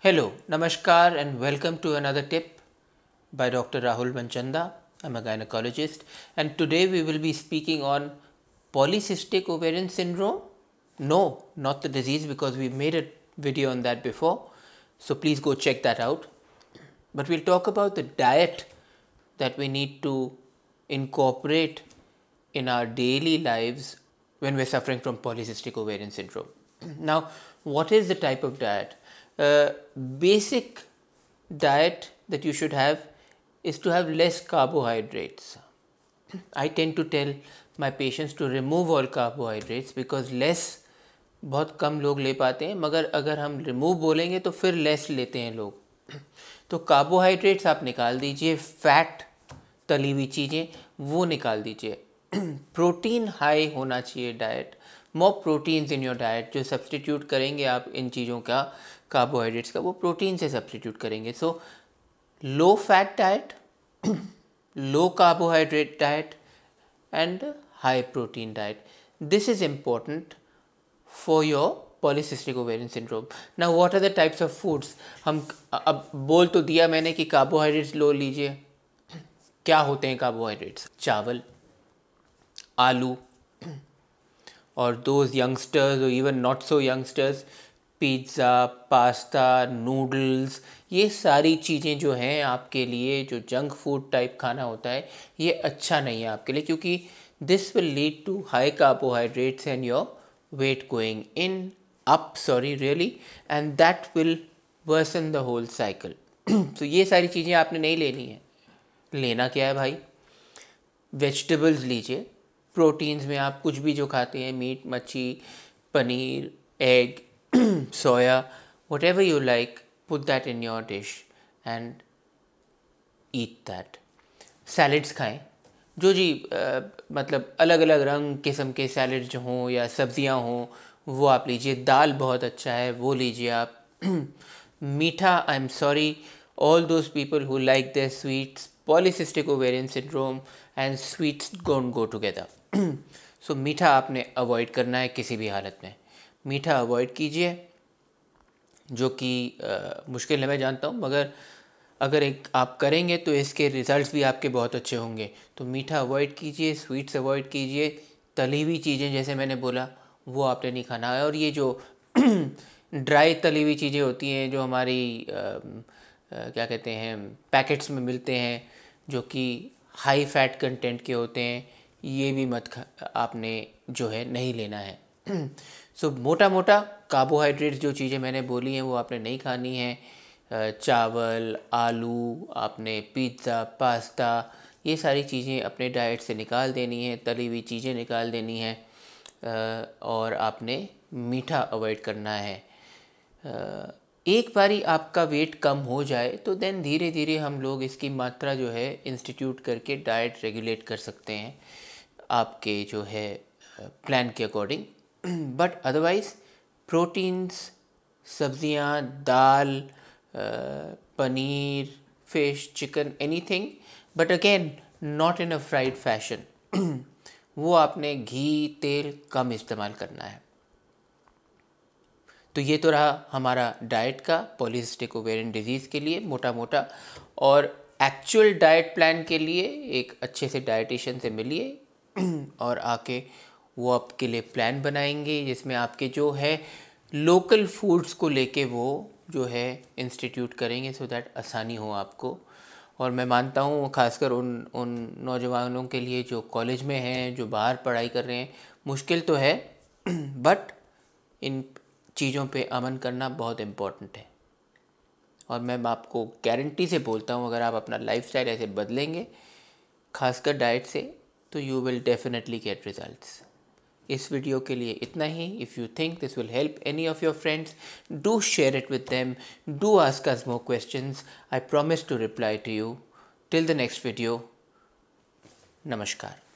Hello, Namaskar, and welcome to another tip by Dr. Rahul Manchanda. I'm a gynecologist, and today we will be speaking on polycystic ovarian syndrome. No, not the disease, because we made a video on that before. So please go check that out. But we'll talk about the diet that we need to incorporate in our daily lives when we're suffering from polycystic ovarian syndrome. Now, what is the type of diet? uh, basic diet that you should have is to have less carbohydrates. I tend to tell my patients to remove all carbohydrates because less बहुत कम लोग ले पाते हैं मगर अगर हम remove बोलेंगे तो फिर लेस लेते हैं लोग तो कार्बोहाइड्रेट्स आप निकाल दीजिए फैट तली हुई चीज़ें वो निकाल दीजिए प्रोटीन हाई होना चाहिए diet more proteins in your diet जो सब्सटीट्यूट करेंगे आप इन चीज़ों का कार्बोहाइड्रेट्स का वो प्रोटीन से सब्सटीट्यूट करेंगे so low fat diet low carbohydrate diet and high protein diet this is important for your polycystic ovarian syndrome now what are the types of foods हम अब बोल तो दिया मैंने कि कार्बोहाइड्रेट्स लो लीजिए क्या होते हैं कार्बोहाइड्रेट्स चावल आलू और दो यंगस्टर्स और even not so youngsters pizza pasta noodles ये सारी चीज़ें जो हैं आपके लिए जो जंक फूड टाइप खाना होता है ये अच्छा नहीं है आपके लिए क्योंकि this will lead to high carbohydrates and your weight going in up sorry really and that will worsen the whole cycle तो ये सारी चीज़ें आपने नहीं लेनी है लेना क्या है भाई वेजिटेबल्स लीजिए प्रोटीन्स में आप कुछ भी जो खाते हैं मीट मच्छी paneer egg soya whatever you like put that in your dish and eat that salads खाएं जो जी आ, मतलब अलग अलग रंग किस्म के सैलड्स जो हों या सब्जियां हों वो आप लीजिए दाल बहुत अच्छा है वो लीजिए आप मीठा I am sorry all those people who like the sweets polycystic ovarian syndrome and sweets don't go together so मीठा आपने अवॉइड करना है किसी भी हालत में मीठा अवॉइड कीजिए जो कि मुश्किल है मैं जानता हूँ मगर अगर एक आप करेंगे तो इसके रिजल्ट्स भी आपके बहुत अच्छे होंगे तो मीठा अवॉइड कीजिए स्वीट्स अवॉइड कीजिए तली हुई चीज़ें जैसे मैंने बोला वो आपने नहीं खाना है और ये जो ड्राई तली हुई चीज़ें होती हैं जो हमारी आ, आ, क्या कहते हैं पैकेट्स में मिलते हैं जो कि हाई फैट कंटेंट के होते हैं ये भी मत आपने जो है नहीं लेना है सो so, मोटा मोटा कार्बोहाइड्रेट जो चीज़ें मैंने बोली हैं वो आपने नहीं खानी है चावल आलू आपने पिज़्ज़ा पास्ता ये सारी चीज़ें अपने डाइट से निकाल देनी है तली हुई चीज़ें निकाल देनी है और आपने मीठा अवॉइड करना है एक बारी आपका वेट कम हो जाए तो देन धीरे धीरे हम लोग इसकी मात्रा जो है इंस्टीट्यूट करके डाइट रेगुलेट कर सकते हैं आपके जो है प्लान के अकॉर्डिंग बट अदरवाइज़ प्रोटीन्स सब्जियां, दाल paneer fish chicken anything but again not in a fried fashion वो आपने घी तेल कम इस्तेमाल करना है तो ये तो रहा हमारा डाइट का पॉलिसिस्टिक ओवेरियन डिजीज़ के लिए मोटा मोटा और एक्चुअल डाइट प्लान के लिए एक अच्छे से डाइटिशन से मिलिए और आके वो आपके लिए प्लान बनाएंगे जिसमें आपके जो है लोकल फूड्स को लेके वो जो है इंस्टीट्यूट करेंगे सो दैट आसानी हो आपको और मैं मानता हूँ खासकर उन उन नौजवानों के लिए जो कॉलेज में हैं जो बाहर पढ़ाई कर रहे हैं मुश्किल तो है बट इन चीज़ों पे अमन करना बहुत इम्पोर्टेंट है और मैं आपको गारंटी से बोलता हूँ अगर आप अपना लाइफ ऐसे बदलेंगे खासकर डाइट से तो you will definitely get results इस वीडियो के लिए इतना ही if you think this will help any of your friends do share it with them do ask us more questions I promise to reply to you till the next video नमस्कार